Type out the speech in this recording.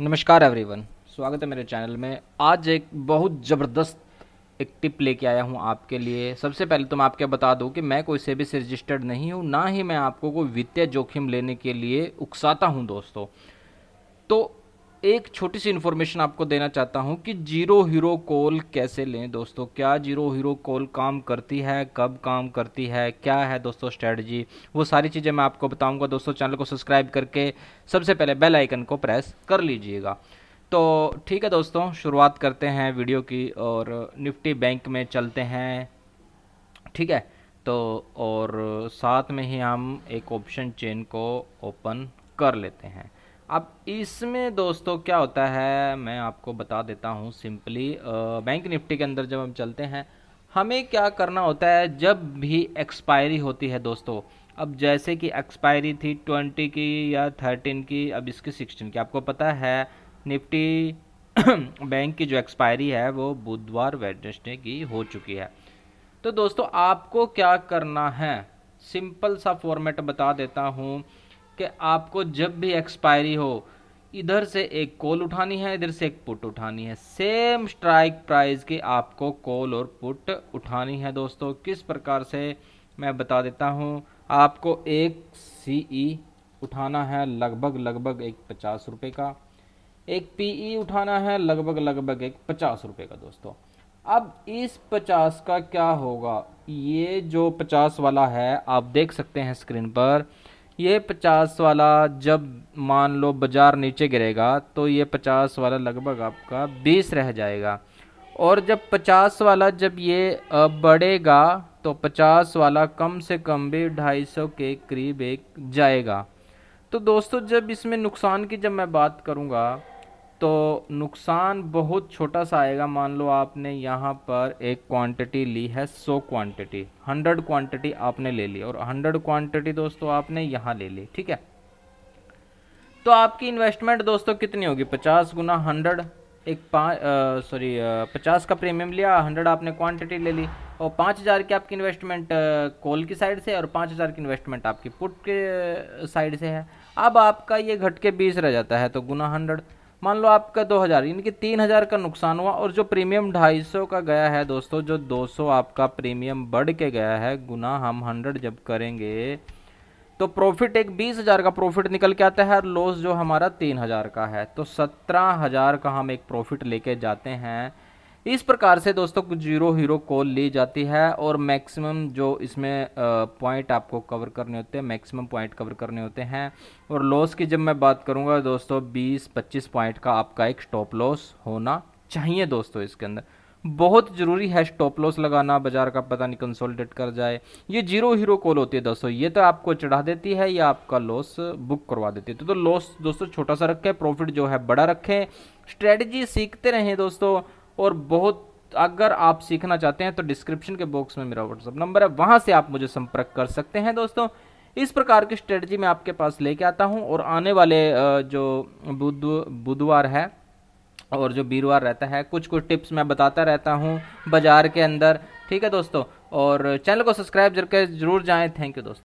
नमस्कार एवरीवन स्वागत है मेरे चैनल में आज एक बहुत ज़बरदस्त एक टिप लेके आया हूँ आपके लिए सबसे पहले तो मैं आपके बता दूँ कि मैं कोई से भी से रजिस्टर्ड नहीं हूँ ना ही मैं आपको कोई वित्तीय जोखिम लेने के लिए उकसाता हूँ दोस्तों तो एक छोटी सी इन्फॉर्मेशन आपको देना चाहता हूँ कि जीरो हीरो कॉल कैसे लें दोस्तों क्या जीरो हीरो कॉल काम करती है कब काम करती है क्या है दोस्तों स्ट्रेटजी वो सारी चीज़ें मैं आपको बताऊँगा दोस्तों चैनल को सब्सक्राइब करके सबसे पहले बेल आइकन को प्रेस कर लीजिएगा तो ठीक है दोस्तों शुरुआत करते हैं वीडियो की और निफ्टी बैंक में चलते हैं ठीक है तो और साथ में ही हम एक ऑप्शन चेन को ओपन कर लेते हैं अब इसमें दोस्तों क्या होता है मैं आपको बता देता हूँ सिंपली बैंक निफ्टी के अंदर जब हम चलते हैं हमें क्या करना होता है जब भी एक्सपायरी होती है दोस्तों अब जैसे कि एक्सपायरी थी ट्वेंटी की या थर्टीन की अब इसकी सिक्सटीन की आपको पता है निफ्टी बैंक की जो एक्सपायरी है वो बुधवार वेडनेसडे की हो चुकी है तो दोस्तों आपको क्या करना है सिंपल सा फॉर्मेट बता देता हूँ कि आपको जब भी एक्सपायरी हो इधर से एक कॉल उठानी है इधर से एक पुट उठानी है सेम स्ट्राइक प्राइस की आपको कॉल और पुट उठानी है दोस्तों किस प्रकार से मैं बता देता हूँ आपको एक सीई e उठाना है लगभग लगभग एक पचास रुपये का एक पीई e उठाना है लगभग लगभग एक पचास रुपये का दोस्तों अब इस पचास का क्या होगा ये जो पचास वाला है आप देख सकते हैं स्क्रीन पर ये पचास वाला जब मान लो बाज़ार नीचे गिरेगा तो ये पचास वाला लगभग आपका बीस रह जाएगा और जब पचास वाला जब ये बढ़ेगा तो पचास वाला कम से कम भी ढाई सौ के करीब एक जाएगा तो दोस्तों जब इसमें नुकसान की जब मैं बात करूँगा तो नुकसान बहुत छोटा सा आएगा मान लो आपने यहाँ पर एक क्वांटिटी ली है 100 क्वांटिटी 100 क्वांटिटी आपने ले ली और 100 क्वांटिटी दोस्तों आपने यहाँ ले ली ठीक है तो आपकी इन्वेस्टमेंट दोस्तों कितनी होगी 50 गुना हंड्रेड एक पाँच सॉरी पचास का प्रीमियम लिया हंड्रेड आपने क्वांटिटी ले ली और पाँच हज़ार की आपकी इन्वेस्टमेंट कॉल की साइड से और पाँच हज़ार की इन्वेस्टमेंट आपकी पुट के साइड से है अब आपका ये घट के बीस रह जाता है तो गुना हंड्रेड मान लो आपका दो हज़ार यानी कि तीन हज़ार का नुकसान हुआ और जो प्रीमियम ढाई सौ का गया है दोस्तों जो दो सौ आपका प्रीमियम बढ़ के गया है गुना हम हंड्रेड जब करेंगे तो प्रॉफिट एक बीस हज़ार का प्रॉफिट निकल के आता है और लॉस जो हमारा तीन हज़ार का है तो सत्रह हज़ार का हम एक प्रॉफिट लेके जाते हैं इस प्रकार से दोस्तों जीरो हीरो कॉल ली जाती है और मैक्सिमम जो इसमें पॉइंट आपको कवर करने होते हैं मैक्सिमम पॉइंट कवर करने होते हैं और लॉस की जब मैं बात करूँगा दोस्तों बीस पच्चीस पॉइंट का आपका एक स्टॉप लॉस होना चाहिए दोस्तों इसके अंदर बहुत ज़रूरी है स्टॉप लॉस लगाना बाजार का पता नहीं कंसोलिडेट कर जाए ये जीरो हीरो कॉल होती है दोस्तों ये तो आपको चढ़ा देती है या आपका लॉस बुक करवा देती है तो, तो लॉस दोस्तों छोटा सा रखें प्रॉफिट जो है बड़ा रखें स्ट्रेटजी सीखते रहें दोस्तों और बहुत अगर आप सीखना चाहते हैं तो डिस्क्रिप्शन के बॉक्स में मेरा व्हाट्सअप नंबर है वहां से आप मुझे संपर्क कर सकते हैं दोस्तों इस प्रकार की स्ट्रेटजी मैं आपके पास लेके आता हूँ और आने वाले जो बुध बुधवार है और जो वीरवार रहता है कुछ कुछ टिप्स मैं बताता रहता हूँ बाजार के अंदर ठीक है दोस्तों और चैनल को सब्सक्राइब करके जरूर जाएं थैंक यू दोस्तों